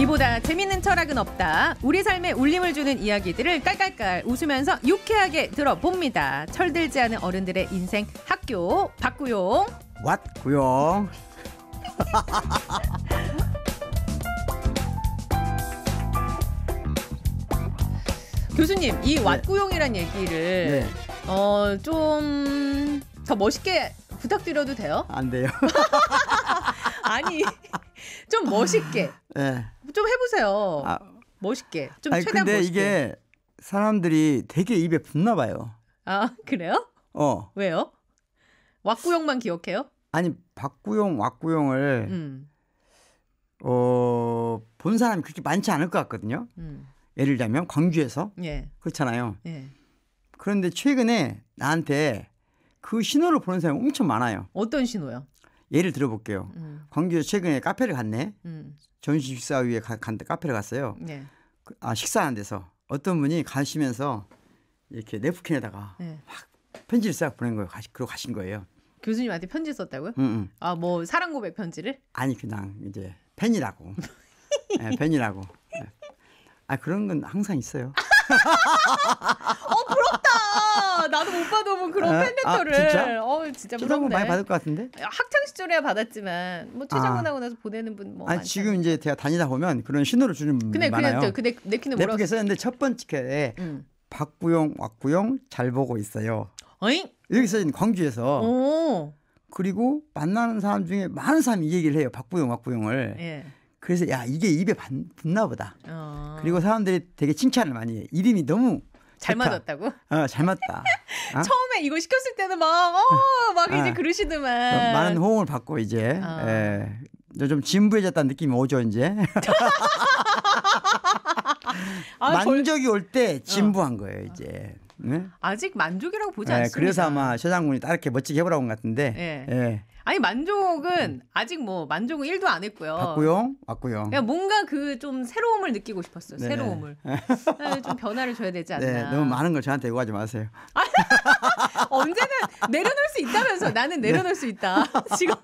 이보다 재밌는 철학은 없다. 우리 삶에 울림을 주는 이야기들을 깔깔깔 웃으면서 유쾌하게 들어봅니다. 철들지 않은 어른들의 인생 학교 박구용 왓구용 교수님 이 왓구용이란 네. 얘기를 네. 어, 좀 더 멋있게 부탁드려도 돼요? 안 돼요. 아니 좀 멋있게 네. 좀 해보세요. 아, 멋있게. 좀 아니, 최대한 근데 멋있게. 이게 사람들이 되게 입에 붙나 봐요. 아 그래요? 어. 왜요? 왁구용만 기억해요? 아니 박구용, 왁구용을 음. 어본 사람이 그렇게 많지 않을 것 같거든요. 음. 예를 들면 광주에서 예. 그렇잖아요. 예. 그런데 최근에 나한테 그 신호를 보는 사람이 엄청 많아요. 어떤 신호요? 예를 들어볼게요. 음. 광주에 최근에 카페를 갔네. 음. 점심 식사 위에 가, 간 카페를 갔어요. 네. 그, 아 식사한 데서 어떤 분이 가시면서 이렇게 네프킨에다가 네. 막 편지를 싹 보낸 거예요. 가시, 그러고 가신 거예요. 교수님한테 편지 썼다고요? 응, 응. 아뭐 사랑 고백 편지를? 아니 그냥 이제 팬이라고. 네, 팬이라고. 네. 아 그런 건 항상 있어요. 어 부럽다. 나도 못 받아본 뭐 그런 아, 팬레터를. 아, 진짜? 어 진짜 부럽네. 많이 받을 것 같은데? 학창 시절에야 받았지만 뭐 최장군하고 아. 나서 보내는 분뭐 아니 많아 지금 이제 제가 다니다 보면 그런 신호를 주는 분 근데, 많아요. 근데 근데 내키는 뭐라고 내프 썼는데 첫 번째 게 음. 박구용 왁구용 잘 보고 있어요. 어잉? 여기 써진 광주에서. 오. 그리고 만나는 사람 중에 많은 사람이 이 얘기를 해요. 박구용 왁구용을. 예. 그래서 야 이게 입에 붙나 보다. 어. 그리고 사람들이 되게 칭찬을 많이 해. 이름이 너무 잘 좋다. 맞았다고? 어, 잘 맞다. 어? 처음에 이거 시켰을 때는 막, 어, 어. 막 이제 어. 그러시더만. 어, 많은 호응을 받고 이제, 어. 예. 좀 진부해졌다는 느낌이 오죠, 이제. 아, 만족이 올 때 진부한 거예요, 이제. 네? 아직 만족이라고 보지 예, 않습니다. 그래서 아마 최장군이 딱 이렇게 멋지게 해보라고 한 것 같은데, 예. 예. 아니 만족은 아직 뭐 만족은 1도 안 했고요. 맞고요. 맞고요. 그냥 뭔가 그 좀 새로움을 느끼고 싶었어요. 네네. 새로움을. 네, 좀 변화를 줘야 되지 않나. 네, 너무 많은 걸 저한테 요구하지 마세요. 언제는 내려놓을 수 있다면서 나는 네. 내려놓을 네. 수 있다. 지금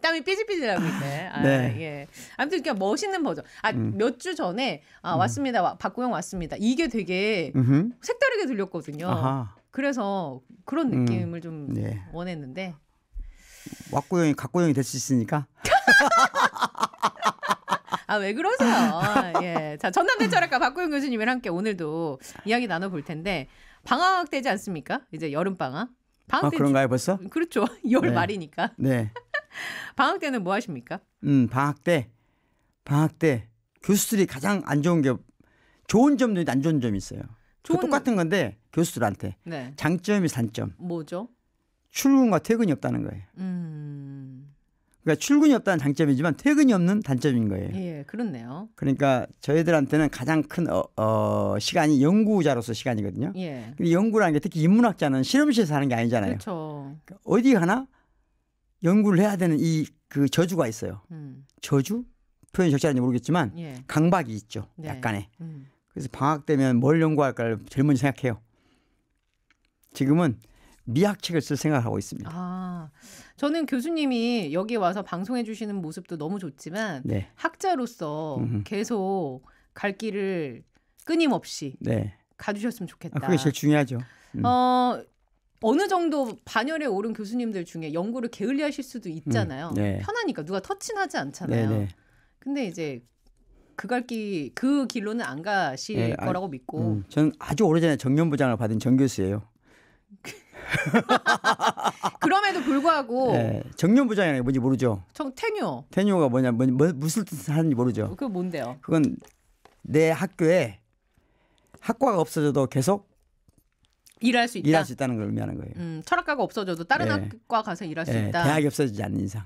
땀이 삐질삐질 하고 있네. 아, 네. 예. 아무튼 그냥 멋있는 버전. 아, 음. 몇주 전에 아, 음. 왔습니다. 와, 박고영 왔습니다. 이게 되게 음흠. 색다르게 들렸거든요. 아하. 그래서 그런 음. 느낌을 음. 좀 네. 원했는데 왁구형이 각구형이 될 수 있으니까. 아, 왜 그러세요? 예. 자, 전남대 철학과 박구영 교수님이 함께 오늘도 이야기 나눠볼 텐데, 방학 되지 않습니까? 이제 여름방학. 방학 아, 때 그런가요, 벌써? 그렇죠. 2 네. 말이니까. 네. 방학 때는 뭐 하십니까? 음, 방학 때. 방학 때 교수들이 가장 안 좋은 게 좋은 점도 있는안 좋은 점이 있어요. 좋은... 그 똑같은 건데 교수들한테. 네. 장점이 단점. 뭐죠? 출근과 퇴근이 없다는 거예요. 음. 그러니까 출근이 없다는 장점이지만 퇴근이 없는 단점인 거예요. 예, 그렇네요. 그러니까 저희들한테는 가장 큰 어, 어, 시간이 연구자로서 시간이거든요. 예. 근데 연구라는 게 특히 인문학자는 실험실에서 하는 게 아니잖아요. 그렇죠. 그러니까 어디 가나 연구를 해야 되는 이 그 저주가 있어요. 음. 저주? 표현이 적절한지 모르겠지만 예. 강박이 있죠. 네. 약간의. 음. 그래서 방학 되면 뭘 연구할까를 젊은이 생각해요. 지금은 미학책을 쓸 생각하고 있습니다. 아, 저는 교수님이 여기 와서 방송해 주시는 모습도 너무 좋지만 네. 학자로서 음흠. 계속 갈 길을 끊임없이 네. 가주셨으면 좋겠다. 아, 그게 제일 중요하죠. 음. 어, 어느 정도 반열에 오른 교수님들 중에 연구를 게을리하실 수도 음. 있잖아요. 음, 네. 편하니까 누가 터치하지 않잖아요. 네네. 네. 근데 이제 그 갈 길그 그 길로는 안 가실 네, 아, 거라고 아, 믿고. 음, 저는 아주 오래전에 정년보장을 받은 정교수예요. 그럼에도 불구하고 네, 정년부장이 뭔지 모르죠. 정 테뉴. 테뉴가 뭐냐, 뭐, 뭐, 무슨 뜻을 하는지 모르죠. 그 뭔데요? 그건 내 학교에 학과가 없어져도 계속 일할 수 있다. 일할 수 있다는 걸 의미하는 거예요. 음, 철학과가 없어져도 다른 네. 학과 가서 일할 수 네, 있다. 대학이 없어지지 않는 이상.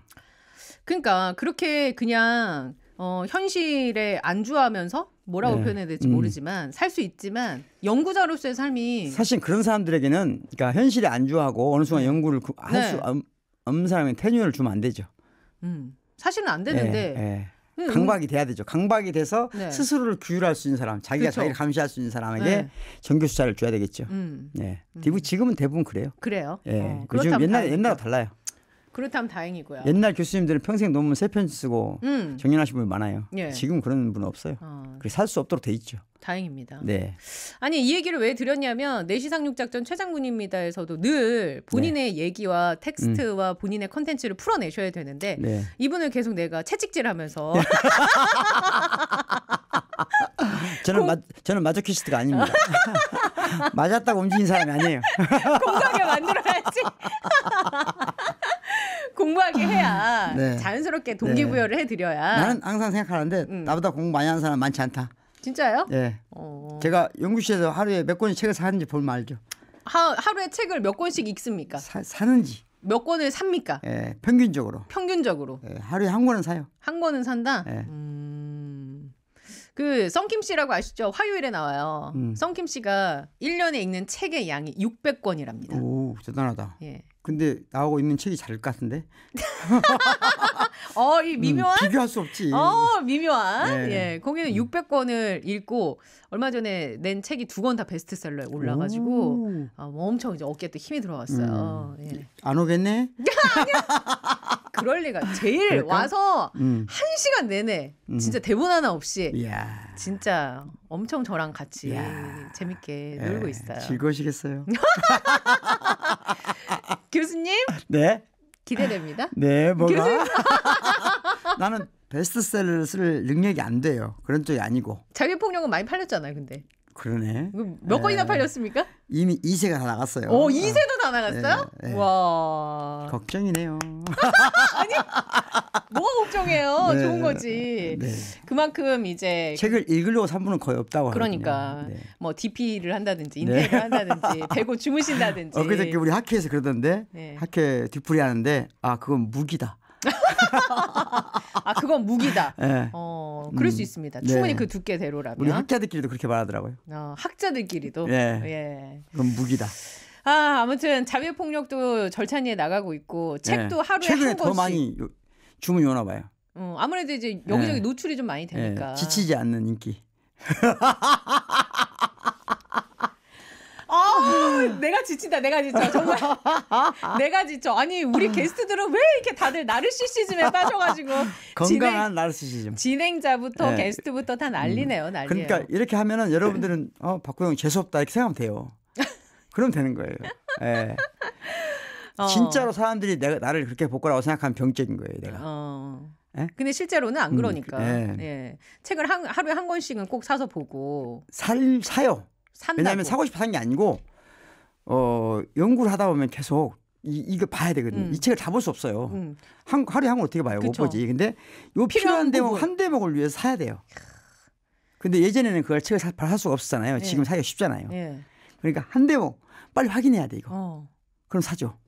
그러니까 그렇게 그냥 어, 현실에 안주하면서 뭐라고 네. 표현해야 될지 음. 모르지만 살 수 있지만 연구자로서의 삶이 사실 그런 사람들에게는 그러니까 현실에 안주하고 어느 순간 네. 연구를 할수 네. 없는 사람이 테뉴얼을 주면 안 되죠. 음. 사실은 안 되는데 네. 강박이 돼야 되죠. 강박이 돼서 네. 스스로를 규율할 수 있는 사람, 자기가 그렇죠. 자기를 감시할 수 있는 사람에게 네. 정규 수사를 줘야 되겠죠. 음. 예. 음. 지금은 대부분 그래요. 그래요. 예. 어, 요즘 옛날 옛날과 달라요. 그렇다면 다행이고요. 옛날 교수님들은 평생 논문 세 편 쓰고 음. 정년하신 분 많아요. 예. 지금 그런 분 없어요. 어. 살수 없도록 돼 있죠. 다행입니다. 네. 아니 이 얘기를 왜 드렸냐면 내시상륙 작전 최장군입니다에서도 늘 본인의 네. 얘기와 텍스트와 음. 본인의 컨텐츠를 풀어내셔야 되는데 네. 이분을 계속 내가 채찍질하면서 저는 공... 마, 저는 마저키스트가 아닙니다. 맞았다고 움직인 사람이 아니에요. 공하게 만들어야지. 공부하게 해야 아, 네. 자연스럽게 네. 동기부여를 네. 해드려야. 나는 항상 생각하는데 음. 나보다 공부 많이 하는 사람 많지 않다. 진짜요? 네. 어. 제가 연구실에서 하루에 몇 권의 책을 사는지 보면 알죠. 하, 하루에 책을 몇 권씩 읽습니까? 사, 사는지. 몇 권을 삽니까? 예, 평균적으로. 평균적으로. 예, 하루에 한 권은 사요. 한 권은 산다. 예. 음. 그 썬킴 씨라고 아시죠? 화요일에 나와요. 음. 썬킴 씨가 1년에 읽는 책의 양이 600권이랍니다. 오, 대단하다. 예. 근데 나오고 있는 책이 다를 것 같은데. 어, 이 음, 미묘한 음, 비교할 수 없지. 어, 미묘한. 네. 예. 거기는 음. 600권을 읽고 얼마 전에 낸 책이 두 권 다 베스트셀러에 올라 가지고 어, 아, 뭐 엄청 이제 어깨에 또 힘이 들어갔어요. 음. 예. 안 오겠네? 아니야. 그럴 리가. 제일 그럴까? 와서 음. 한 시간 내내 음. 진짜 대본 하나 없이 이야. 진짜 엄청 저랑 같이 이야. 재밌게 에, 예. 놀고 있어요. 즐거우시겠어요. 교수님. 네. 기대됩니다. 네, 뭐가? 나는 베스트셀러를 쓸 능력이 안 돼요. 그런 쪽이 아니고. 자기 폭력은 많이 팔렸잖아요, 근데. 그러네. 그 몇 권이나 예. 팔렸습니까? 이미 2세가 다 나갔어요. 오, 어, 2세도 다 나갔어요? 네, 네. 와. 걱정이네요. 아니, 뭐가 걱정해요? 네, 좋은 거지. 네. 그만큼 이제. 책을 읽으려고 산분은 거의 없다고 그러니까. 하거든요. 네. 뭐, DP를 한다든지, 네. 인테리어 한다든지, 대고 주무신다든지. 어, 그저께 우리 학회에서 그러던데, 학회 뒤풀이 하는데, 아, 그건 무기다. 아 그건 무기다. 네. 어 그럴 음. 수 있습니다. 네. 충분히 네. 그 두께대로라면. 우리 학자들끼리도 그렇게 말하더라고요. 어, 학자들끼리도. 네. 예. 그건 무기다. 아 아무튼 자비 폭력도 절찬리에 나가고 있고 책도 예. 하루에 한 권씩. 더 많이 주문이 오나 봐요. 어, 아무래도 이제 여기저기 노출이 좀 많이 되니까. 지치지 않는 인기. 아, 내가 지친다. 내가 지쳐. 정말 내가 지쳐. 아니 우리 게스트들은 왜 이렇게 다들 나르시시즘에 빠져가지고 건강한 진행, 나르시시즘. 진행자부터 네. 게스트부터 다 난리네요. 음. 난리. 그러니까 이렇게 하면은 여러분들은 어 박구영 재수 없다 이렇게 생각하면 돼요. 그럼 되는 거예요. 예. 네. 어. 진짜로 사람들이 내가 나를 그렇게 볼 거라고 생각하면 병적인 거예요. 내가. 어. 에? 예? 근데 실제로는 안 음, 그러니까. 음, 예. 책을 한, 하루에 한 권씩은 꼭 사서 보고. 살, 사요. 산다고. 왜냐하면 사고 싶어 산 게 아니고 어 연구를 하다 보면 계속 이, 이거 봐야 되거든요. 음. 이 책을 다 볼 수 없어요. 음. 한, 하루에 한권 어떻게 봐요? 그쵸. 못 보지. 근데 요 필요한, 필요한 대목 부분. 한 대목을 위해서 사야 돼요. 근데 예전에는 그걸 책을 사, 살 수가 없었잖아요. 예. 지금 사기가 쉽잖아요. 예. 그러니까 한 대목 빨리 확인해야 돼 이거. 어. 그럼 사죠.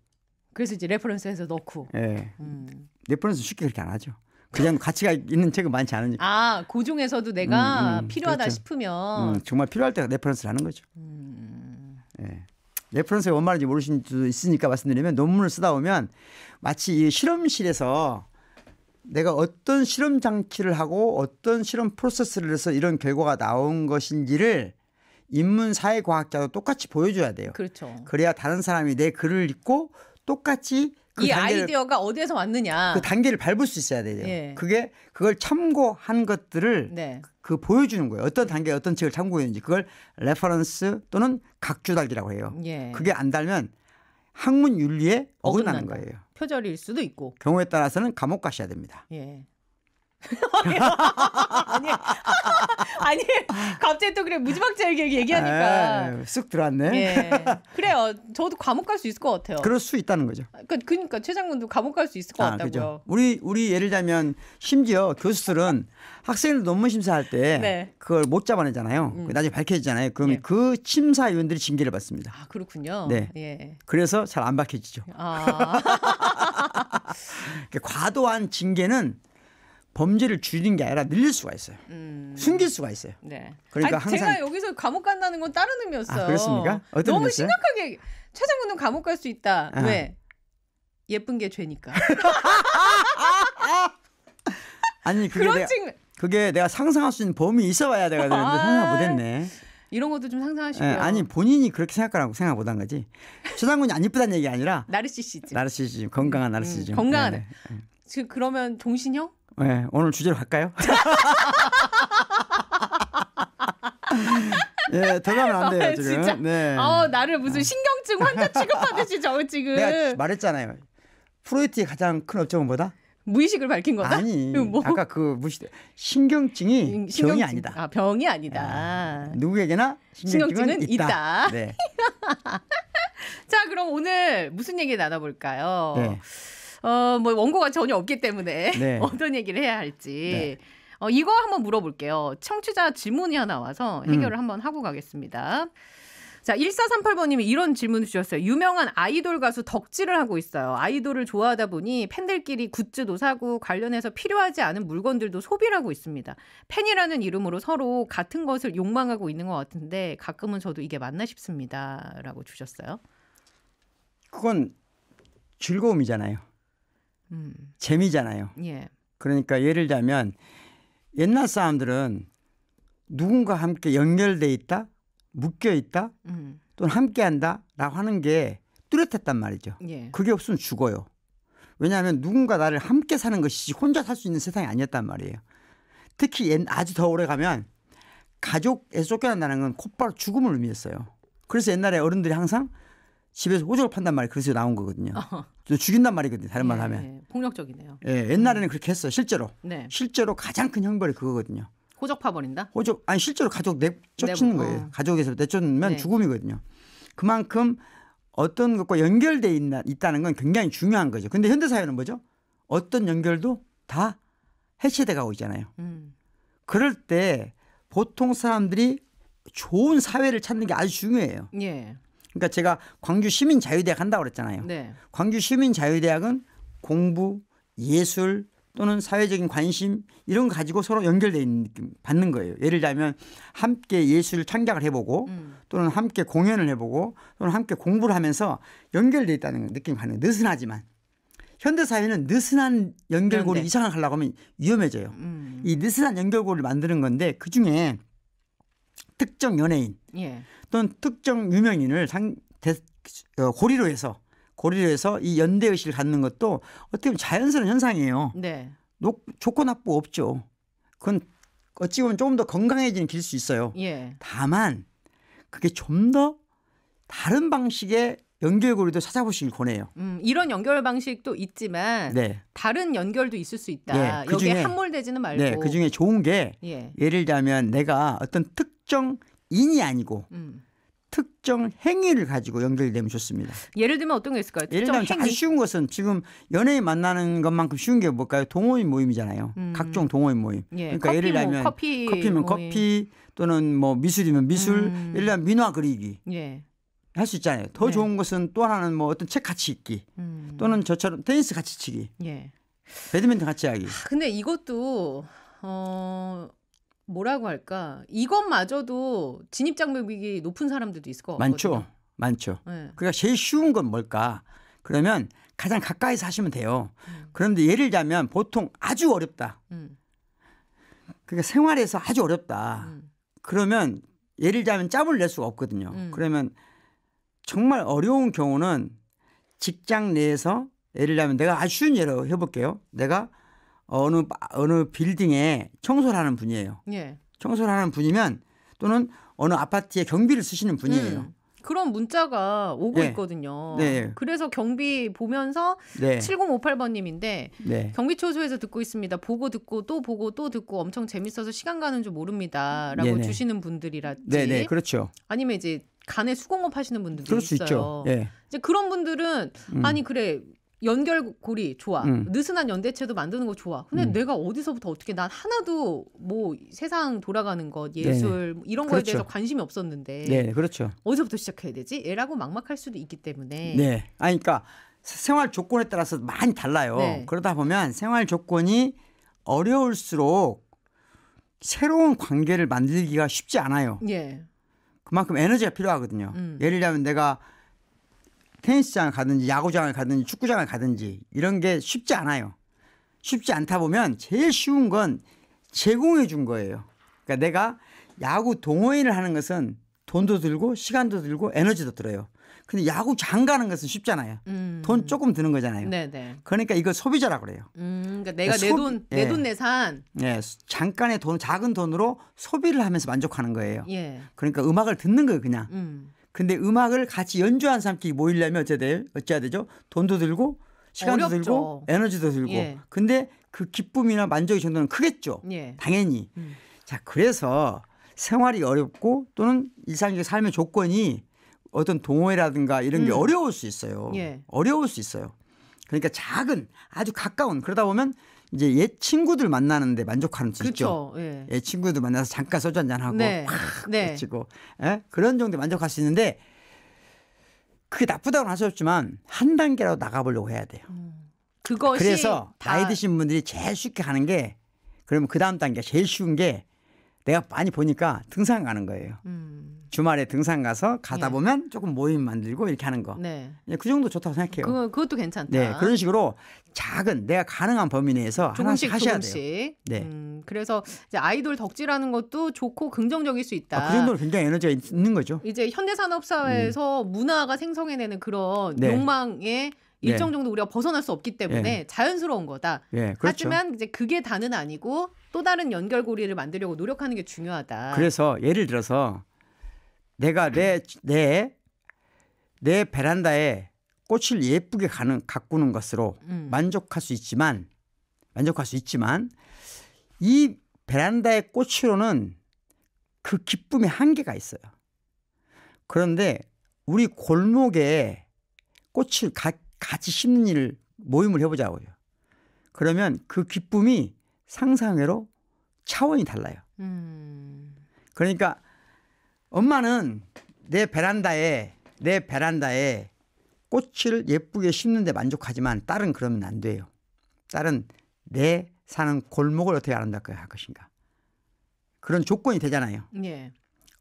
그래서 이제 레퍼런스에서 넣고. 예. 음. 레퍼런스 쉽게 그렇게 안 하죠. 그냥 가치가 있는 책은 많지 않으니까. 아, 그 중에서도 내가 음, 음, 음, 필요하다 그렇죠. 싶으면 음, 정말 필요할 때 레퍼런스를 하는 거죠. 네. 레퍼런스가 뭔 말인지 모르시는 분도 있으니까 말씀드리면 논문을 쓰다 보면 마치 이 실험실에서 내가 어떤 실험 장치를 하고 어떤 실험 프로세스를 해서 이런 결과가 나온 것인지를 인문 사회 과학자도 똑같이 보여줘야 돼요. 그렇죠. 그래야 다른 사람이 내 글을 읽고 똑같이 그이 단계를, 아이디어가 어디에서 왔느냐. 그 단계를 밟을 수 있어야 돼요. 예. 그게 그걸 참고한 것들을 네. 그 보여주는 거예요. 어떤 단계 어떤 책을 참고했는지 그걸 레퍼런스 또는 각주달기라고 해요. 예. 그게 안 달면 학문 윤리에 어긋나는 거예요. 표절일 수도 있고. 경우에 따라서는 감옥 가셔야 됩니다. 예. 아니, 아니 갑자기 또 그래 무지막지하게 얘기하니까 에이, 아, 쑥 들어왔네. 예. 그래요. 저도 감옥 갈 수 있을 것 같아요. 그럴 수 있다는 거죠. 아, 그, 그러니까, 최 장군도 감옥 갈 수 있을 것 아, 같다고요. 그죠. 우리 우리 예를 들자면 심지어 교수들은 학생들 논문 심사할 때 네. 그걸 못 잡아내잖아요. 음. 그 나중에 밝혀지잖아요. 그럼 예. 그 심사위원들이 징계를 받습니다. 아 그렇군요. 네. 예. 그래서 잘 안 밝혀지죠. 아. 그 과도한 징계는 범죄를 줄이는 게 아니라 늘릴 수가 있어요. 음. 숨길 수가 있어요. 네. 그러니까 아니, 항상 제가 여기서 감옥 간다는 건 다른 의미였어요. 아, 그렇습니까? 어떤 너무 의미였어요? 심각하게 최 장군은 감옥 갈 수 있다. 아. 왜? 예쁜 게 죄니까. 아니 그게 내가, 증... 그게 내가 상상할 수 있는 범위 있어봐야 내가 되는데 아~ 상상 못했네. 이런 것도 좀 상상하시고요. 네, 아니 본인이 그렇게 생각하라고 생각 못한 거지. 최상군이 안 이쁘다는 얘기 아니라 나르시시즘. 나르시시즘 건강한 나르시즘. 음, 건강한. 네, 네. 그러면 종신형? 네, 오늘 주제로 갈까요? 예, 들어가면 안 돼요, 아, 지금. 진짜. 네. 아, 나를 무슨 신경증 환자 취급하듯이 저 지금. 내가 말했잖아요. 프로이트의 가장 큰 업적은 뭐다? 무의식을 밝힌 거다? 아니, 뭐. 아까 그 무시 신경증이 신경증, 병이 아니다. 아, 병이 아니다. 예, 누구에게나 신경증은, 신경증은 있다. 있다. 네. 자, 그럼 오늘 무슨 얘기 나눠볼까요? 네. 어, 뭐 원고가 전혀 없기 때문에 네. 어떤 얘기를 해야 할지. 네. 어, 이거 한번 물어볼게요. 청취자 질문이 하나 와서 음. 해결을 음. 한번 하고 가겠습니다. 자, 1438번님이 이런 질문을 주셨어요. 유명한 아이돌 가수 덕질을 하고 있어요. 아이돌을 좋아하다 보니 팬들끼리 굿즈도 사고 관련해서 필요하지 않은 물건들도 소비를 하고 있습니다. 팬이라는 이름으로 서로 같은 것을 욕망하고 있는 것 같은데 가끔은 저도 이게 맞나 싶습니다. 라고 주셨어요. 그건 즐거움이잖아요. 음. 재미잖아요. 예. 그러니까 예를 들자면 옛날 사람들은 누군가 함께 연결돼 있다, 묶여 있다, 음. 또는 함께한다라고 하는 게 뚜렷했단 말이죠. 예. 그게 없으면 죽어요. 왜냐하면 누군가 나를 함께 사는 것이지 혼자 살 수 있는 세상이 아니었단 말이에요. 특히 옛, 아주 더 오래 가면 가족에서 쫓겨난다는 건 곧바로 죽음을 의미했어요. 그래서 옛날에 어른들이 항상 집에서 호적을 판단 말이 그래서 나온 거거든요. 어. 또 죽인단 말이거든요. 다른 예, 말 하면. 예. 폭력적이네요. 예, 옛날에는 그렇게 했어요. 실제로. 네. 실제로 가장 큰 형벌이 그거거든요. 호적 파버린다? 호적 아니 실제로 가족 내쫓는 거예요. 어. 가족에서 내쫓으면 네. 죽음이거든요. 그만큼 어떤 것과 연결돼 있나, 있다는 건 굉장히 중요한 거죠. 근데 현대 사회는 뭐죠? 어떤 연결도 다 해체돼 가고 있잖아요. 음. 그럴 때 보통 사람들이 좋은 사회를 찾는 게 아주 중요해요. 예. 그러니까 제가 광주 시민 자유대학 한다고 그랬잖아요. 네. 광주 시민 자유대학은 공부, 예술 또는 사회적인 관심 이런 거 가지고 서로 연결돼 있는 느낌 받는 거예요. 예를 들면 함께 예술 창작을 해보고 음. 또는 함께 공연을 해보고 또는 함께 공부를 하면서 연결돼 있다는 느낌 받는 느슨하지만 현대 사회는 느슨한 연결고리 이상을 하려고 하면 위험해져요. 음. 이 느슨한 연결고리를 만드는 건데 그 중에 특정 연예인 예. 또는 특정 유명인을 상, 대, 어, 고리로 해서 고리로 해서 이 연대 의식을 갖는 것도 어떻게 보면 자연스러운 현상이에요. 네. 노, 조건 확보 없죠. 그건 어찌 보면 조금 더 건강해지는 길 수 있어요. 예. 다만 그게 좀 더 다른 방식의 연결고리도 찾아보시길 권해요. 음, 이런 연결 방식도 있지만 네. 다른 연결도 있을 수 있다. 네, 그 중에, 함몰되지는 네, 말고. 네, 그 중에 좋은 게 예. 를 들면 내가 어떤 특 특정 인이 아니고 음. 특정 행위를 가지고 연결이 되면 좋습니다. 예를 들면 어떤 게 있을까요? 예를 들면 아주 쉬운 것은 지금 연예인 만나는 것만큼 쉬운 게 뭘까요? 동호인 모임이잖아요. 음. 각종 동호인 모임. 예, 그러니까 예를 뭐, 들면 뭐 커피 면 커피 또는 뭐 미술이면 미술, 음. 예를 들면 민화 그리기. 예. 할 수 있잖아요. 더 네. 좋은 것은 또 하나는 뭐 어떤 책 같이 읽기 음. 또는 저처럼 테니스 같이 치기, 예. 배드민턴 같이 하기. 아, 근데 이것도 어 뭐라고 할까 이것마저도 진입장벽이 높은 사람들도 있을 것 같아요. 많죠, 많죠. 네. 그러니까 제일 쉬운 건 뭘까? 그러면 가장 가까이서 하시면 돼요. 음. 그런데 예를 들면 보통 아주 어렵다. 음. 그러니까 생활에서 아주 어렵다. 음. 그러면 예를 들면 짬을 낼 수가 없거든요. 음. 그러면 정말 어려운 경우는 직장 내에서 예를 들면 내가 아주 쉬운 예로 해볼게요. 내가 어느 어느 빌딩에 청소를 하는 분이에요. 예. 청소를 하는 분이면 또는 어느 아파트에 경비를 쓰시는 분이에요. 음. 그런 문자가 오고 네. 있거든요. 네. 그래서 경비 보면서 네. 7058번님인데 경비초소에서 듣고 있습니다. 보고 듣고 또 보고 또 듣고 엄청 재밌어서 시간 가는 줄 모릅니다라고 네네. 주시는 분들이라지 네네. 그렇죠. 아니면 이제 간에 수공업 하시는 분들도 있어요. 예. 이제 그런 분들은 음. 아니 그래 연결고리 좋아. 음. 느슨한 연대체도 만드는 거 좋아. 근데 음. 내가 어디서부터 어떻게 난 하나도 뭐 세상 돌아가는 것, 네. 예술 뭐 이런 거에 그렇죠. 대해서 관심이 없었는데. 네, 그렇죠. 어디서부터 시작해야 되지? 애라고 막막할 수도 있기 때문에. 네. 아니 그러니까 생활 조건에 따라서 많이 달라요. 네. 그러다 보면 생활 조건이 어려울수록 새로운 관계를 만들기가 쉽지 않아요. 예. 그만큼 에너지가 필요하거든요. 음. 예를 들면 내가 테니스장을 가든지 야구장을 가든지 축구장을 가든지 이런 게 쉽지 않아요. 쉽지 않다 보면 제일 쉬운 건 제공해 준 거예요. 그러니까 내가 야구 동호회를 하는 것은 돈도 들고 시간도 들고 에너지도 들어요. 근데 야구장 가는 것은 쉽잖아요. 음. 돈 조금 드는 거잖아요. 네네. 네. 그러니까 이거 소비자라 그래요. 음, 그러니까 내가 그러니까 내 돈, 내돈 예. 내산. 예, 예, 잠깐의 돈, 작은 돈으로 소비를 하면서 만족하는 거예요. 예. 그러니까 음악을 듣는 거예요, 그냥. 음. 근데 음악을 같이 연주한 사람끼리 모이려면 어째 돼요? 어찌해야 되죠? 돈도 들고 시간도 어렵죠. 들고 에너지도 들고. 예. 근데 그 기쁨이나 만족의 정도는 크겠죠. 예. 당연히. 음. 자, 그래서 생활이 어렵고 또는 일상적인 삶의 조건이 어떤 동호회라든가 이런 음. 게 어려울 수 있어요. 예. 어려울 수 있어요. 그러니까 작은 아주 가까운 그러다 보면 이제 옛 친구들 만나는데 만족하는 수 그쵸, 있죠. 예. 옛 예, 친구들 만나서 잠깐 소주 한잔 하고 네. 확 네. 치고 예? 그런 정도 만족할 수 있는데 그게 나쁘다고는 할수 없지만 한 단계라도 나가보려고 해야 돼요. 음. 그것이 그래서 나이 드신 분들이 제일 쉽게 가는게 그러면 그 다음 단계 제일 쉬운 게 내가 많이 보니까 등산 가는 거예요. 음. 주말에 등산 가서 가다 예. 보면 조금 모임 만들고 이렇게 하는 거. 네. 예, 그 정도 좋다고 생각해요. 그, 그것도 괜찮다. 네. 그런 식으로 작은 내가 가능한 범위 내에서 조금씩, 하나씩 하셔야 조금씩. 돼요. 네. 음, 그래서 이제 아이돌 덕질하는 것도 좋고 긍정적일 수 있다. 아, 그 정도로 굉장히 에너지가 있는 거죠. 이제 현대 산업 사회에서 음. 문화가 생성해내는 그런 네. 욕망에 네. 일정 정도 우리가 벗어날 수 없기 때문에 네. 자연스러운 거다. 네, 그렇죠. 하지만 이제 그게 다는 아니고 또 다른 연결고리를 만들려고 노력하는 게 중요하다. 그래서 예를 들어서 내가 내, 내, 내 베란다에 꽃을 예쁘게 가는, 가꾸는 것으로 음. 만족할 수 있지만, 만족할 수 있지만, 이 베란다의 꽃으로는 그 기쁨의 한계가 있어요. 그런데 우리 골목에 꽃을 가, 같이 심는 일을 모임을 해보자고요. 그러면 그 기쁨이 상상외로 차원이 달라요. 음. 그러니까 엄마는 내 베란다에 내 베란다에 꽃을 예쁘게 심는데 만족하지만 딸은 그러면 안 돼요. 딸은 내 사는 골목을 어떻게 아름답게 할 것인가. 그런 조건이 되잖아요. 예.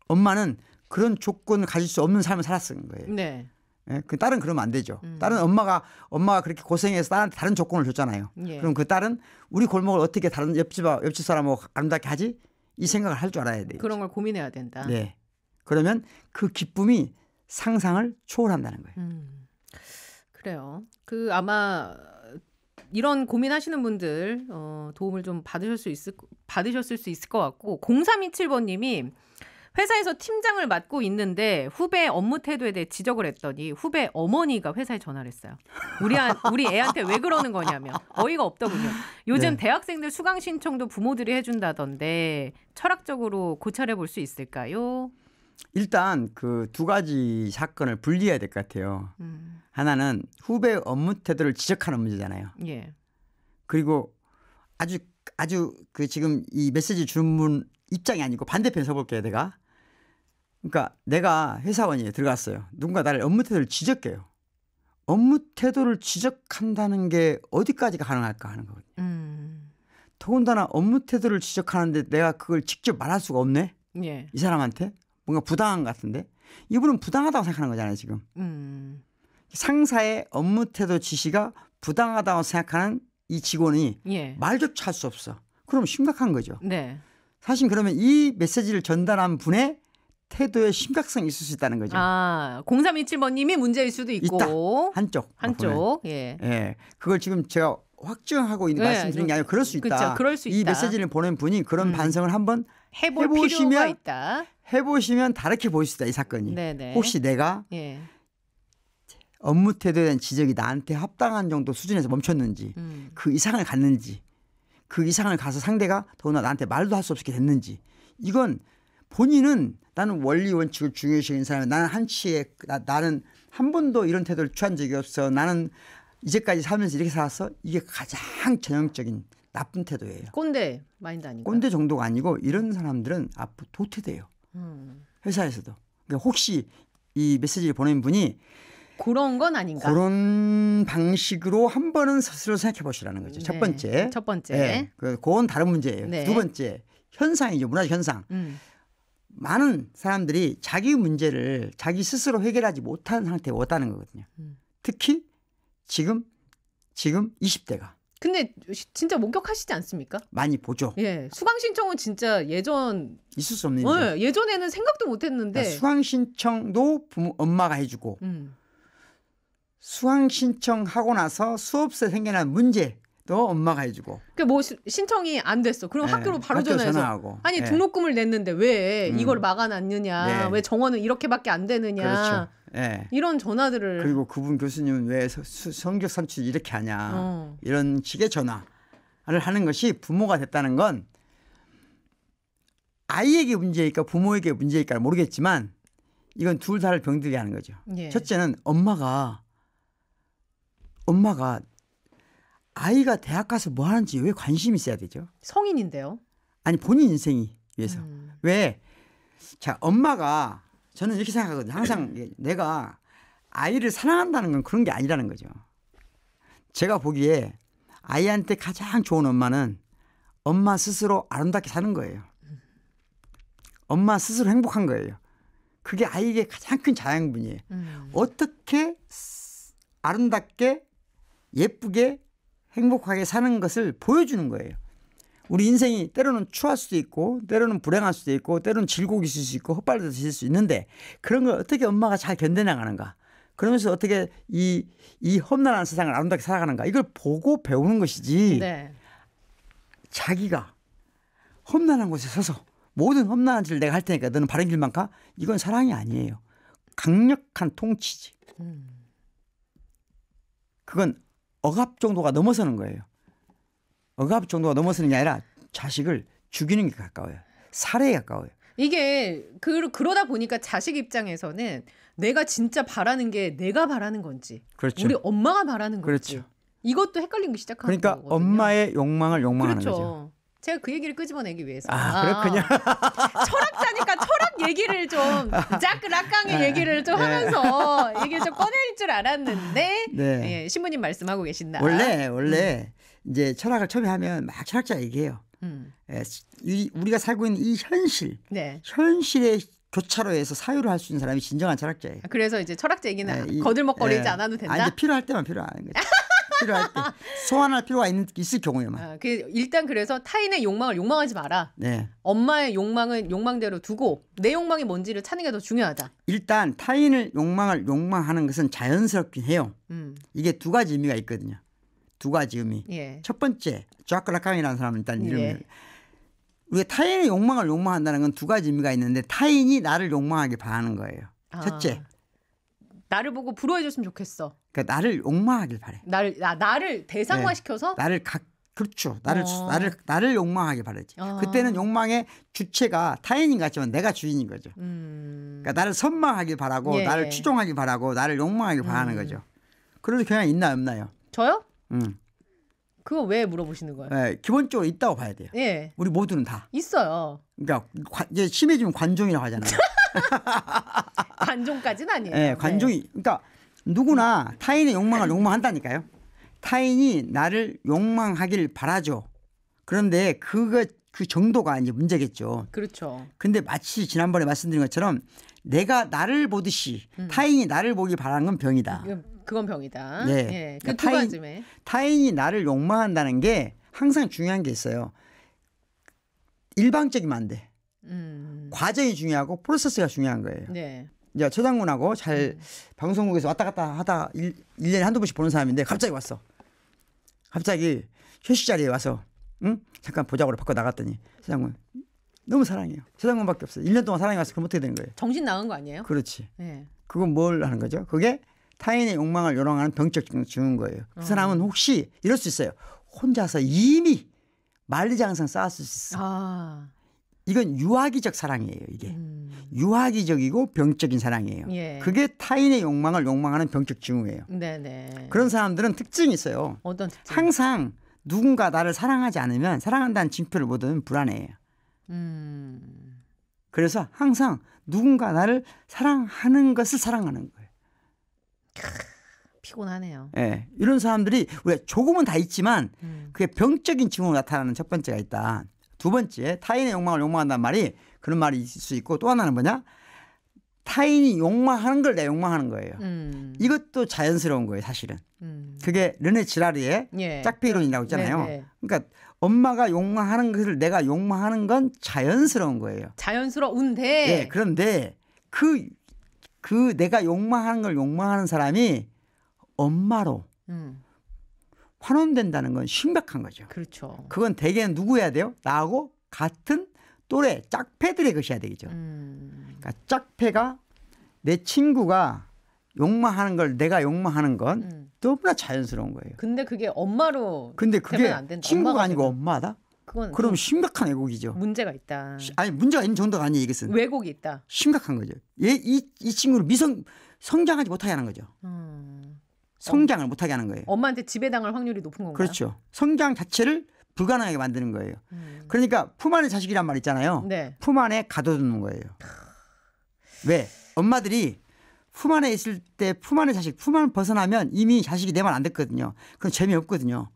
엄마는 그런 조건을 가질 수 없는 삶을 살았은 거예요. 네. 예? 그 딸은 그러면 안 되죠. 음. 딸은 엄마가 엄마가 그렇게 고생해서 딸한테 다른 조건을 줬잖아요. 예. 그럼 그 딸은 우리 골목을 어떻게 다른 옆집 옆집 사람하고 아름답게 하지? 이 생각을 할 줄 알아야 돼요. 그런 걸 고민해야 된다. 네. 그러면 그 기쁨이 상상을 초월한다는 거예요. 음, 그래요. 그 아마 이런 고민하시는 분들 어, 도움을 좀 받으실 수 있을 받으셨을 수 있을 것 같고 0327번님이 회사에서 팀장을 맡고 있는데 후배 업무 태도에 대해 지적을 했더니 후배 어머니가 회사에 전화를 했어요. 우리 아, 우리 애한테 왜 그러는 거냐며 어이가 없더군요. 요즘 네. 대학생들 수강 신청도 부모들이 해준다던데 철학적으로 고찰해 볼 수 있을까요? 일단 그 두 가지 사건을 분리해야 될 것 같아요. 음. 하나는 후배 업무 태도를 지적하는 문제잖아요. 예. 그리고 아주 아주 그 지금 이 메시지 주는 분 입장이 아니고 반대편 서볼게요, 내가. 그러니까 내가 회사원이 들어갔어요. 누군가 나를 업무 태도를 지적해요. 업무 태도를 지적한다는 게 어디까지가 가능할까 하는 거거든요. 음. 더군다나 업무 태도를 지적하는데 내가 그걸 직접 말할 수가 없네. 예. 이 사람한테. 뭔가 부당한 것 같은데 이분은 부당하다고 생각하는 거잖아요 지금. 음. 상사의 업무 태도 지시가 부당하다고 생각하는 이 직원이 예. 말조차 할 수 없어. 그럼 심각한 거죠. 네. 사실 그러면 이 메시지를 전달한 분의 태도에 심각성이 있을 수 있다는 거죠. 아, 0317번님이 문제일 수도 있고. 있다. 한쪽. 한쪽. 예. 예. 그걸 지금 제가 확증하고 있는 예, 말씀드린 게아니라 그럴 수 있다. 그쵸, 그럴 수이 있다. 메시지를 보낸 분이 그런 음. 반성을 한번 해볼 해보시면 필요가 있다. 해보시면 다르게 보일수있다이 사건이. 네네. 네. 혹시 내가 예. 업무 태도에 대한 지적이 나한테 합당한 정도 수준에서 멈췄는지 음. 그 이상을 갔는지 그 이상을 가서 상대가 더구나 나한테 말도 할 수 없게 됐는지 이건 본인은 나는 원리 원칙을 중요시하는 사람이 나는 한치의 나, 는한 번도 이런 태도를 취한 적이 없어 나는 이제까지 살면서 이렇게 살았어 이게 가장 전형적인 나쁜 태도예요. 꼰대 마인드 아니고 꼰대 정도가 아니고 이런 사람들은 앞으로 도태돼요. 회사에서도. 그러니까 혹시 이 메시지를 보낸 분이 그런 건 아닌가? 그런 방식으로 한 번은 스스로 생각해 보시라는 거죠. 네. 첫 번째. 첫 번째. 네. 그건 다른 문제예요. 네. 두 번째. 현상이죠. 문화적 현상. 음. 많은 사람들이 자기 문제를 자기 스스로 해결하지 못한 상태에 왔다는 거거든요. 음. 특히 지금, 지금 20대가. 근데 진짜 목격하시지 않습니까? 많이 보죠. 예, 수강 신청은 진짜 예전 있을 수 없는 어, 예, 전에는 생각도 못했는데 그러니까 수강 신청도 부모 엄마가 해주고 음. 수강 신청하고 나서 수업에 생겨난 문제 또 엄마가 해주고. 그러뭐 그러니까 신청이 안 됐어. 그럼 네, 학교로 바로 학교 전화해서 전화하고. 아니 네. 등록금을 냈는데 왜 음. 이걸 막아놨느냐, 네. 왜 정원은 이렇게밖에 안 되느냐, 그렇죠. 네. 이런 전화들을. 그리고 그분 교수님은 왜 성적 삼치 이렇게 하냐, 어. 이런 식의 전화를 하는 것이 부모가 됐다는 건 아이에게 문제일까 부모에게 문제일까 모르겠지만 이건 둘 다를 병들게 하는 거죠. 예. 첫째는 엄마가 엄마가 아이가 대학 가서 뭐 하는지 왜 관심이 있어야 되죠? 성인인데요. 아니 본인 인생이 위해서 음. 왜? 자 엄마가 저는 이렇게 생각하거든요. 항상 내가 아이를 사랑한다는 건 그런 게 아니라는 거죠. 제가 보기에 아이한테 가장 좋은 엄마는 엄마 스스로 아름답게 사는 거예요. 음. 엄마 스스로 행복한 거예요. 그게 아이에게 가장 큰 자양분이에요. 음. 어떻게 아름답게 예쁘게 행복하게 사는 것을 보여주는 거예요. 우리 인생이 때로는 추할 수도 있고 때로는 불행할 수도 있고 때로는 질곡이 있을 수 있고 헛발도 드실 수 있는데 그런 걸 어떻게 엄마가 잘 견뎌나가는가 그러면서 어떻게 이, 이 험난한 세상을 아름답게 살아가는가 이걸 보고 배우는 것이지 네. 자기가 험난한 곳에 서서 모든 험난한 짓을 내가 할 테니까 너는 바른 길만 가 이건 사랑이 아니에요 강력한 통치지 음. 그건 억압 정도가 넘어서는 거예요. 억압 정도가 넘어서는 게 아니라 자식을 죽이는 게 가까워요. 살해에 가까워요. 이게 그, 그러다 보니까 자식 입장에서는 내가 진짜 바라는 게 내가 바라는 건지 그렇죠. 우리 엄마가 바라는 건지 그렇죠. 이것도 헷갈리기 시작하는 그러니까 거거든요. 엄마의 욕망을 욕망하는 그렇죠. 거죠. 제가 그 얘기를 끄집어내기 위해서. 아, 그렇군요. 아, 철학자니까 철학 얘기를 좀, 짝락강의 아, 얘기를 좀 네. 하면서 얘기를 좀 꺼낼 줄 알았는데, 네. 예, 신부님 말씀하고 계신다. 원래, 원래 음. 이제 철학을 처음에 하면 막 철학자 얘기해요. 음. 예, 이, 우리가 살고 있는 이 현실, 네. 현실의 교차로에서 사유를 할 수 있는 사람이 진정한 철학자예요. 그래서 이제 철학자 얘기는 네, 예, 거들먹거리지 않아도 된다. 아, 이제 필요할 때만 필요한 거죠. 필요할 때 소환할 필요가 있는 있을 경우에만. 아, 그 일단 그래서 타인의 욕망을 욕망하지 마라. 네. 엄마의 욕망은 욕망대로 두고 내 욕망이 뭔지를 찾는 게 더 중요하다. 일단 타인을 욕망을 욕망하는 것은 자연스럽긴 해요. 음. 이게 두 가지 의미가 있거든요. 두 가지 의미. 예. 첫 번째, 조아크 라캉이라는 사람은 일단 이름을 예. 우리 타인의 욕망을 욕망한다는 건 두 가지 의미가 있는데 타인이 나를 욕망하게 바라는 거예요. 아. 첫째, 아. 나를 보고 부러워해줬으면 좋겠어. 그러니까 나를 욕망하길 바래. 나를 나, 나를 대상화시켜서 네. 나를 각 그렇죠. 나를 어. 나를 나를 욕망하길 바라지. 어. 그때는 욕망의 주체가 타인인 같지만 내가 주인인 거죠. 음. 그러니까 나를 선망하길 바라고 예. 나를 추종하길 바라고 나를 욕망하길 음. 바라는 거죠. 그래경 그냥 있나 없나요? 저요? 음. 그거 왜 물어보시는 거예요? 네, 기본적으로 있다고 봐야 돼요. 예. 우리 모두는 다 있어요. 그러니까 관, 이제 심해지면 관종이라고 하잖아요. 관종까지는 아니에요. 네, 관종이 네. 그러니까 누구나 타인의 욕망을 욕망한다니까요. 타인이 나를 욕망하길 바라죠. 그런데 그거 그 정도가 이제 문제겠죠. 그렇죠. 근데 마치 지난번에 말씀드린 것처럼 내가 나를 보듯이 음. 타인이 나를 보기 바라는 건 병이다. 그건 병이다. 네. 네. 그 타인, 타인이 나를 욕망한다는 게 항상 중요한 게 있어요. 일방적이면 안 돼. 음. 과정이 중요하고 프로세스가 중요한 거예요. 네. 이제 최장군하고 잘 음. 방송국에서 왔다 갔다 하다 일, 1년에 한두 번씩 보는 사람인데 갑자기 왔어. 갑자기 휴식 자리에 와서 응? 잠깐 보자고 바꿔 나갔더니 최장군 너무 사랑해요. 최장군밖에 없어 1년 동안 사랑해왔어. 그럼 어떻게 되 거예요? 정신 나간 거 아니에요? 그렇지. 네. 그건 뭘 하는 거죠? 그게 타인의 욕망을 요롱하는 병적 증후인 거예요. 그 어. 사람은 혹시 이럴 수 있어요. 혼자서 이미 만리장성 쌓았을 수 있어. 아. 이건 유아기적 사랑이에요, 이게. 음. 유아기적이고 병적인 사랑이에요. 예. 그게 타인의 욕망을 욕망하는 병적 증후예요. 네네. 그런 사람들은 특징이 있어요. 어떤 특징? 항상 누군가 나를 사랑하지 않으면 사랑한다는 징표를 못 얻으면 불안해요. 음. 그래서 항상 누군가 나를 사랑하는 것을 사랑하는 거예요. 피곤하네요. 예. 네. 이런 사람들이 왜 조금은 다 있지만 음. 그게 병적인 증후로 나타나는 첫 번째가 있다. 두 번째, 타인의 욕망을 욕망한다는 말이 그런 말이 있을 수 있고 또 하나는 뭐냐? 타인이 욕망하는 걸내 욕망하는 거예요. 음. 이것도 자연스러운 거예요, 사실은. 음. 그게 르네 지라리의 예. 짝배이론이라고 했잖아요 네네. 그러니까 엄마가 욕망하는 것을 내가 욕망하는 건 자연스러운 거예요. 자연스러운데. 예, 그런데 그, 그 내가 욕망하는 걸 욕망하는 사람이 엄마로 음. 환원된다는 건 심각한 거죠. 그렇죠. 그건 대개 누구야 돼요? 나하고 같은 또래 짝패들의 것이야 되겠죠. 음. 그러니까 짝패가 내 친구가 욕망하는 걸 내가 욕망하는 건 음. 너무나 자연스러운 거예요. 근데 그게 엄마로 근데 그게 친구가 아니고 엄마다? 그건 그럼 음. 심각한 왜곡이죠. 문제가 있다. 아니 문제가 있는 정도가 아니에요. 이것은 왜곡이 있다. 심각한 거죠. 얘 이 이 친구를 미성 성장하지 못하게 하는 거죠. 음. 성장을 어. 못하게 하는 거예요. 엄마한테 지배당할 확률이 높은 건가요? 그렇죠. 성장 자체를 불가능하게 만드는 거예요. 음. 그러니까 품안에 자식이란 말 있잖아요. 네. 품 안에 가둬두는 거예요. 왜? 엄마들이 품 안에 있을 때 품안에 자식, 품 안을 벗어나면 이미 자식이 내말안 듣거든요. 그럼 재미없거든요.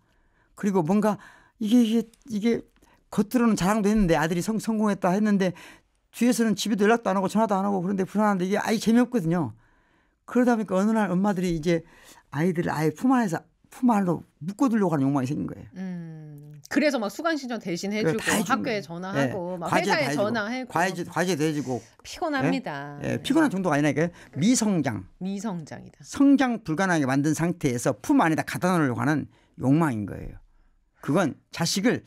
그리고 뭔가 이게, 이게, 이게 겉으로는 자랑도 했는데 아들이 성, 성공했다 했는데 뒤에서는 집에도 연락도 안 하고 전화도 안 하고 그런데 불안한데 이게 아예 재미없거든요. 그러다 보니까 어느 날 엄마들이 이제 아이들을 아예 품 안에서 품 안으로 묶어두려고 하는 욕망이 생긴 거예요. 음, 그래서 막 수강 신청 대신 해주고 학교에 전화하고 네. 막 회사에 전화해고 과제 과제도 해주고 피곤합니다. 네. 네. 피곤한 정도가 아니라 이게 음. 미성장, 미성장이다. 성장 불가능하게 만든 상태에서 품 안에다 가둬놓으려고 하는 욕망인 거예요. 그건 자식을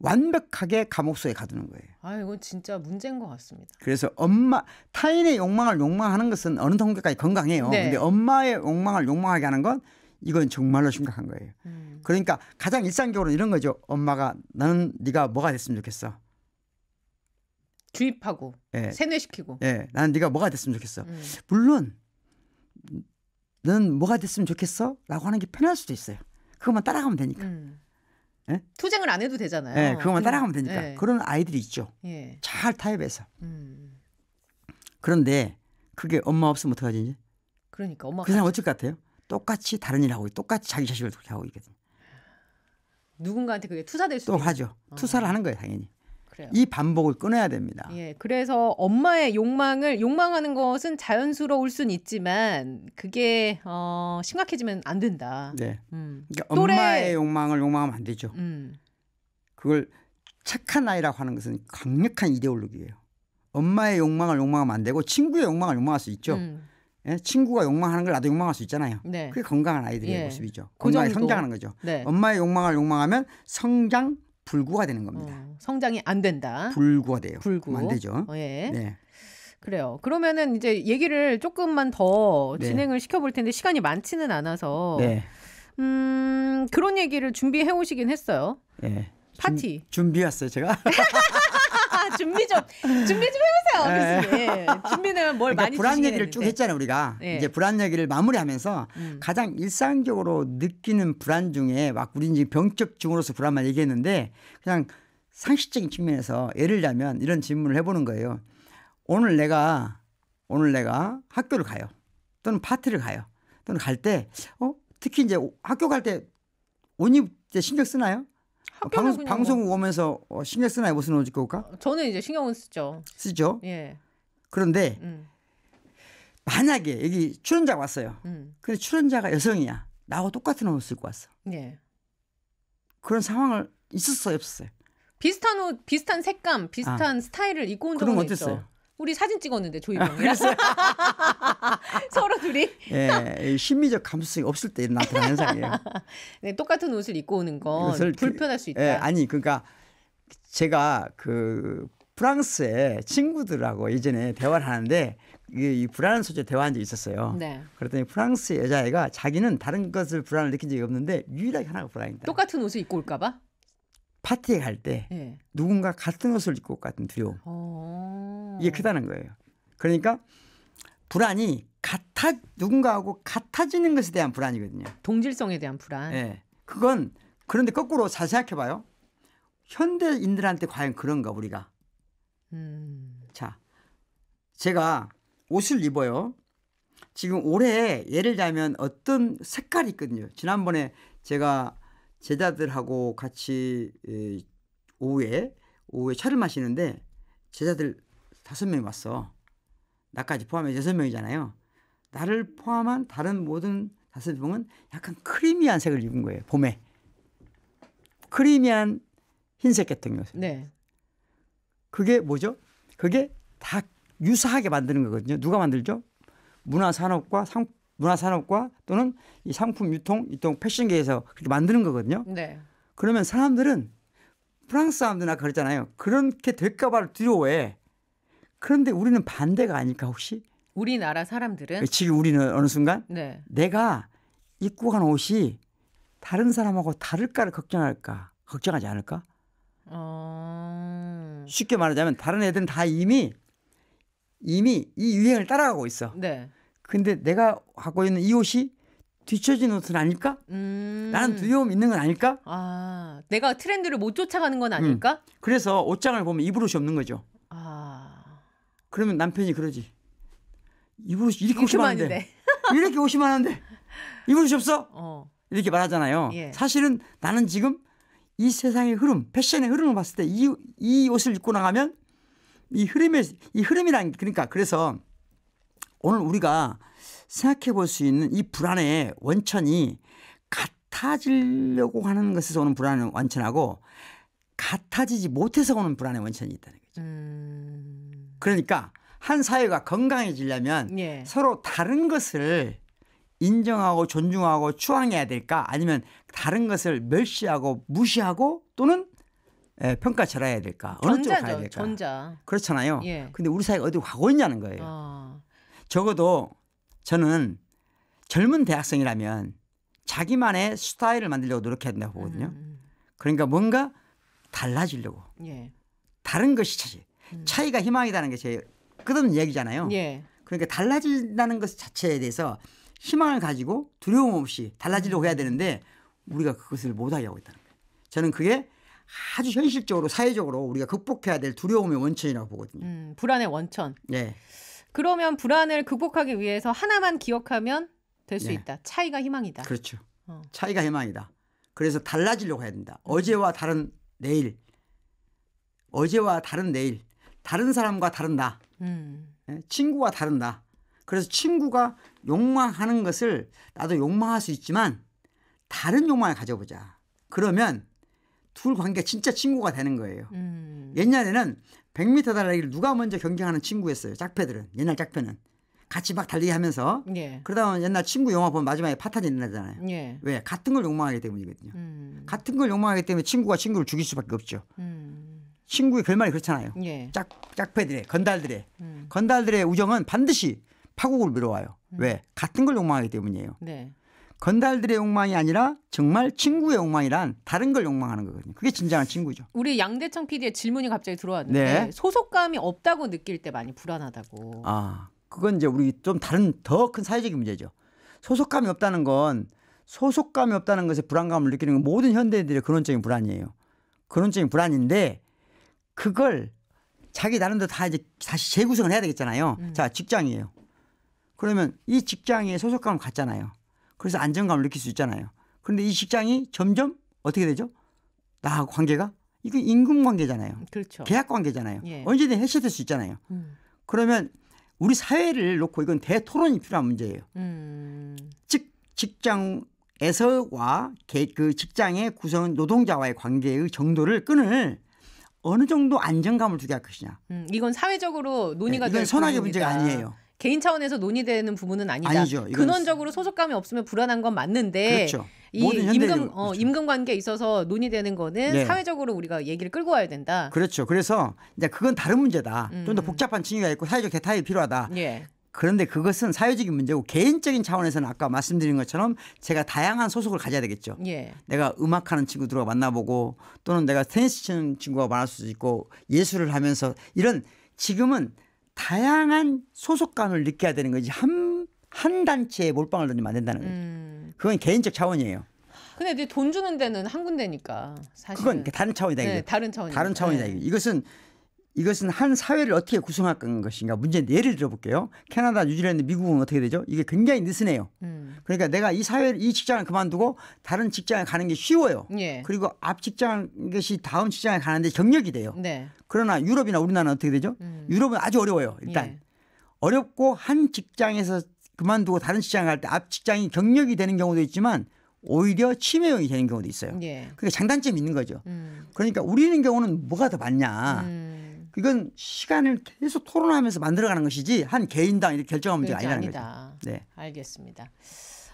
완벽하게 감옥소에 가두는 거예요. 아, 이건 진짜 문제인 것 같습니다. 그래서 엄마 타인의 욕망을 욕망하는 것은 어느 정도까지 건강해요. 네. 근데 엄마의 욕망을 욕망하게 하는 건 이건 정말로 심각한 거예요. 음. 그러니까 가장 일상적으로 이런 거죠. 엄마가 나는 네가 뭐가 됐으면 좋겠어. 주입하고 예. 세뇌시키고. 예. 나는 네가 뭐가 됐으면 좋겠어. 음. 물론 너는 뭐가 됐으면 좋겠어라고 하는 게 편할 수도 있어요. 그것만 따라가면 되니까. 음. 예? 투쟁을 안 해도 되잖아요. 예, 그것만 그 따라가면 되니까 예. 그런 아이들이 있죠. 예. 잘 타협해서. 음. 음. 그런데 그게 엄마 없으면 어떡하지 이제? 그러니까 엄마 그 사람 어쩔 것 같아요? 똑같이 다른 일 하고 똑같이 자기 자식을 그렇게 하고 있거든 누군가한테 그게 투사될 수도 또 하죠. 어. 투사를 하는 거예요 당연히. 그래요. 이 반복을 끊어야 됩니다. 예, 그래서 엄마의 욕망을 욕망하는 것은 자연스러울 순 있지만 그게 어, 심각해지면 안 된다. 네. 음. 그러니까 또래... 엄마의 욕망을 욕망하면 안 되죠. 음. 그걸 착한 아이라고 하는 것은 강력한 이데올로기예요. 엄마의 욕망을 욕망하면 안 되고 친구의 욕망을 욕망할 수 있죠. 음. 예? 친구가 욕망하는 걸 나도 욕망할 수 있잖아요. 네. 그게 건강한 아이들의 예. 모습이죠. 그 건강히 그 성장하는 거죠. 네. 엄마의 욕망을 욕망하면 성장 불구가 되는 겁니다. 어, 성장이 안 된다. 불구가 돼요. 불구 안 되죠. 어, 예. 네. 그래요. 그러면은 이제 얘기를 조금만 더 네. 진행을 시켜볼 텐데 시간이 많지는 않아서 네. 음 그런 얘기를 준비해 오시긴 했어요. 네. 파티 준, 준비했어요 제가 준비 좀 준비 좀 해보세요, 네. 교수님. 준비는 뭘 그러니까 많이 불안 얘기를 쭉 했잖아요, 우리가 네. 이제 불안 얘기를 마무리하면서 음. 가장 일상적으로 느끼는 불안 중에 막우리 이제 병적증으로서 불안만 얘기했는데 그냥 상식적인 측면에서 예를 들면 이런 질문을 해보는 거예요. 오늘 내가 오늘 내가 학교를 가요. 또는 파티를 가요. 또는 갈 때, 어? 특히 이제 학교 갈 때옷 입을 때 신경 쓰나요? 방, 방송 뭐. 오면서 어, 신경 쓰나 요 무슨 옷 건지 볼까? 저는 이제 신경은 쓰죠. 쓰죠. 예. 그런데 음. 만약에 여기 출연자가 왔어요. 음. 근데 출연자가 여성이야. 나하고 똑같은 옷을 입고 왔어. 예. 그런 상황을 있었어요, 없었어요? 비슷한 옷, 비슷한 색감, 비슷한 아. 스타일을 입고 온 적은 어땠어요? 있죠. 우리 사진 찍었는데 조이병이랑 아, 서로 둘이 예 심미적 감수성이 없을 때 나타나는 현상이에요. 네 똑같은 옷을 입고 오는 건 그 불편할 수 있다. 예, 아니 그러니까 제가 그프랑스에 친구들하고 예전에 대화를 하는데 이, 이 불안한 소재 대화한 적이 있었어요. 네. 그랬더니 프랑스 여자애가 자기는 다른 것을 불안을 느낀 적이 없는데 유일하게 하나가 불안이다. 똑같은 옷을 입고 올까봐? 파티에 갈때 예. 누군가 같은 옷을 입고 올것 같은 두려움. 오. 이게 크다는 거예요. 그러니까 불안이 같아 누군가하고 같아지는 것에 대한 불안이거든요. 동질성에 대한 불안. 예. 그건 그런데 거꾸로 잘 생각해 봐요. 현대인들한테 과연 그런가 우리가. 음. 자. 제가 옷을 입어요. 지금 올해 예를 들면 어떤 색깔이 있거든요. 지난번에 제가 제자들하고 같이 오후에 오후에 차를 마시는데 제자들 다섯 명이 왔어. 나까지 포함해 여섯 명이잖아요. 나를 포함한 다른 모든 다섯 명은 약간 크리미한 색을 입은 거예요. 봄에 크리미한 흰색 계통이었어요. 네. 그게 뭐죠? 그게 다 유사하게 만드는 거거든요. 누가 만들죠? 문화산업과 상, 문화산업과 또는 이 상품 유통, 유통 패션계에서 그렇게 만드는 거거든요. 네. 그러면 사람들은 프랑스 사람들이나 그러잖아요. 그렇게 될까봐 두려워해. 그런데 우리는 반대가 아닐까 혹시? 우리나라 사람들은 예, 지금 우리는 어느 순간 네. 내가 입고 간 옷이 다른 사람하고 다를까를 걱정할까 걱정하지 않을까? 어... 쉽게 말하자면 다른 애들은 다 이미 이미 이 유행을 따라가고 있어. 네. 근데 내가 갖고 있는 이 옷이 뒤처진 옷은 아닐까? 음. 나는 두려움 있는 건 아닐까? 아, 내가 트렌드를 못 쫓아가는 건 아닐까? 음. 그래서 옷장을 보면 입을 옷이 없는 거죠. 아. 그러면 남편이 그러지. 입을 옷이 이렇게, 이렇게 옷이 많은데. 이렇게 옷이 많은데. 입을 옷이 없어? 어. 이렇게 말하잖아요. 예. 사실은 나는 지금 이 세상의 흐름, 패션의 흐름을 봤을 때 이, 이 옷을 입고 나가면 이 흐름의, 이 흐름이란, 그러니까 그래서 오늘 우리가 생각해 볼 수 있는 이 불안의 원천이 같아지려고 하는 것에서 오는 불안의 원천하고 같아지지 못해서 오는 불안의 원천이 있다는 거죠. 음. 그러니까 한 사회가 건강해지려면 예. 서로 다른 것을 인정하고 존중하고 추앙해야 될까 아니면 다른 것을 멸시하고 무시하고 또는 예, 평가절하해야 될까 어느 쪽으로 가야 될까 전자. 그렇잖아요 예. 근데 우리 사회가 어디로 가고 있냐는 거예요 아. 적어도 저는 젊은 대학생이라면 자기만의 스타일을 만들려고 노력해야 된다고 음, 음, 음. 보거든요. 그러니까 뭔가 달라지려고. 예. 다른 것이 차지. 음. 차이가 희망이라는 게제 끝없는 얘기잖아요. 예. 그러니까 달라진다는 것 자체에 대해서 희망을 가지고 두려움 없이 달라지려고 해야 되는데 우리가 그것을 못하게 하고 있다는 거예요. 저는 그게 아주 현실적으로 사회적으로 우리가 극복해야 될 두려움의 원천이라고 보거든요. 음, 불안의 원천. 네. 예. 그러면 불안을 극복하기 위해서 하나만 기억하면 될수 네. 있다. 차이가 희망이다. 그렇죠. 어. 차이가 희망이다. 그래서 달라지려고 해야 된다. 음. 어제와 다른 내일, 어제와 다른 내일, 다른 사람과 다른 나, 음. 네, 친구와 다른 나. 그래서 친구가 욕망하는 것을 나도 욕망할 수 있지만 다른 욕망을 가져보자. 그러면 둘 관계 진짜 친구가 되는 거예요. 음. 옛날에는 100m 달리기를 누가 먼저 경쟁하는 친구였어요. 짝패들은 옛날 짝패는 같이 막 달리기 하면서 예. 그러다 보면 옛날 친구 영화 보면 마지막에 파탄이 나잖아요. 예. 왜 같은 걸 욕망하기 때문이거든요. 음. 같은 걸 욕망하기 때문에 친구가 친구를 죽일 수밖에 없죠. 음. 친구의 결말이 그렇잖아요. 예. 짝 짝패들의 건달들의 음. 건달들의 우정은 반드시 파국을 밀어와요. 음. 왜 같은 걸 욕망하기 때문이에요. 네. 건달들의 욕망이 아니라 정말 친구의 욕망이란 다른 걸 욕망하는 거거든요. 그게 진정한 친구죠. 우리 양대창 PD의 질문이 갑자기 들어왔는데 네. 소속감이 없다고 느낄 때 많이 불안하다고. 아, 그건 이제 우리 좀 다른 더 큰 사회적인 문제죠. 소속감이 없다는 건 소속감이 없다는 것에 불안감을 느끼는 건 모든 현대인들의 근원적인 불안이에요. 근원적인 불안인데 그걸 자기 나름대로 다 이제 다시 재구성을 해야 되겠잖아요. 음. 자, 직장이에요. 그러면 이 직장에 소속감을 갖잖아요. 그래서 안정감을 느낄 수 있잖아요. 그런데 이 직장이 점점 어떻게 되죠? 나하고 관계가 이건 임금 관계잖아요. 그렇죠. 계약 관계잖아요. 예. 언제든 해체될 수 있잖아요. 음. 그러면 우리 사회를 놓고 이건 대토론이 필요한 문제예요. 음. 즉 직장에서와 그 직장의 구성 노동자와의 관계의 정도를 끈을 어느 정도 안정감을 두게할 것이냐. 음, 이건 사회적으로 논의가 네, 이건 선악의 문제가 아니에요. 개인 차원에서 논의되는 부분은 아니다. 아니죠. 근원적으로 소속감이 없으면 불안한 건 맞는데 그렇죠. 이 임금 그렇죠. 어, 그렇죠. 임금 관계에 있어서 논의되는 거는 네. 사회적으로 우리가 얘기를 끌고 와야 된다. 그렇죠. 그래서 이제 그건 다른 문제다. 음. 좀더 복잡한 층위가 있고 사회적 대타협이 필요하다. 예. 그런데 그것은 사회적인 문제고 개인적인 차원에서는 아까 말씀드린 것처럼 제가 다양한 소속을 가져야 되겠죠. 예. 내가 음악하는 친구들과 만나보고 또는 내가 테니스 치는 친구가 만날 수도 있고 예술을 하면서 이런 지금은 다양한 소속감을 느껴야 되는 거지 한, 한 단체에 몰빵을 던지면 안 된다는 거예요. 음. 그건 개인적 차원이에요. 근데 이제 돈 주는 데는 한 군데니까 사실 그건 다른 차원이다. 네, 다른 차원 다른 차원이다. 네. 이것은 이것은 한 사회를 어떻게 구성할 것인가 문제인데 예를 들어볼게요. 캐나다, 뉴질랜드, 미국은 어떻게 되죠? 이게 굉장히 느슨해요. 음. 그러니까 내가 이 사회, 를이 직장을 그만두고 다른 직장에 가는 게 쉬워요. 예. 그리고 앞 직장 것이 다음 직장에 가는데 경력이 돼요. 네. 그러나 유럽이나 우리나라는 어떻게 되죠? 음. 유럽은 아주 어려워요. 일단 예. 어렵고 한 직장에서 그만두고 다른 직장 갈때 앞 직장이 경력이 되는 경우도 있지만 오히려 치매형이 되는 경우도 있어요. 예. 그게 장단점이 있는 거죠. 음. 그러니까 우리는 경우는 뭐가 더 많냐? 음. 이건 시간을 계속 토론하면서 만들어가는 것이지 한 개인당 이렇게 결정한 문제가 그러니까 아니라는 아니다. 거죠. 네. 알겠습니다.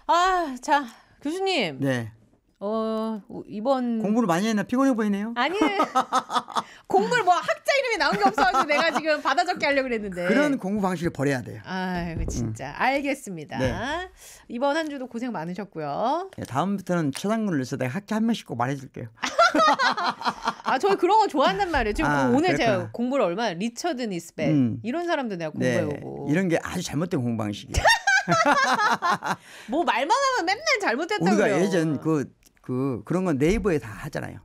아, 자, 교수님. 네. 어 이번 공부를 많이 했나 피곤해 보이네요. 아니 공부를 뭐 학자 이름이 나온 게 없어가지고 내가 지금 받아 적게 하려고 그랬는데 그런 공부 방식을 버려야 돼요. 아이고 음. 진짜 음. 알겠습니다. 네. 이번 한 주도 고생 많으셨고요. 네, 다음부터는 최상군을 위해서 내가 학자 한 명씩 꼭 말해줄게요. 아, 저희 그런 거 좋아한단 말이에요. 지금 아, 오늘 그렇구나. 제가 공부를 얼마나 리처드 니스백 음. 이런 사람도 내가 공부해오고 네. 이런 게 아주 잘못된 공 방식이에요. 뭐 말만 하면 맨날 잘못했다고요 우리가 그래요. 예전 그, 그 그런 건 네이버에 다 하잖아요.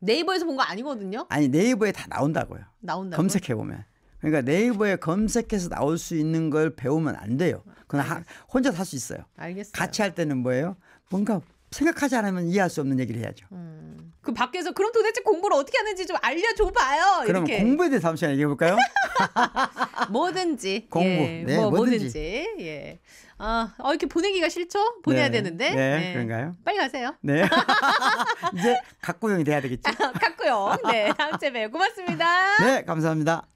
네이버에서 본 거 아니거든요. 아니 네이버에 다 나온다고요. 나온다. 검색해 보면. 그러니까 네이버에 검색해서 나올 수 있는 걸 배우면 안 돼요. 그건 하, 혼자 살수 있어요. 알겠어요. 같이 할 때는 뭐예요? 뭔가 생각하지 않으면 이해할 수 없는 얘기를 해야죠. 음. 그 밖에서 그럼 도대체 공부를 어떻게 하는지 좀 알려줘봐요. 그럼 이렇게. 공부에 대해서 잠시 얘기해 볼까요? 뭐든지 공부, 예, 네, 뭐, 뭐든지. 뭐든지. 예. 아, 어, 이렇게 보내기가 싫죠? 보내야 네, 되는데. 네, 네, 그런가요? 빨리 가세요. 네. 이제 각구용이 돼야 되겠죠? 각구용. 네, 다음 주에 봬요. 고맙습니다. 네, 감사합니다.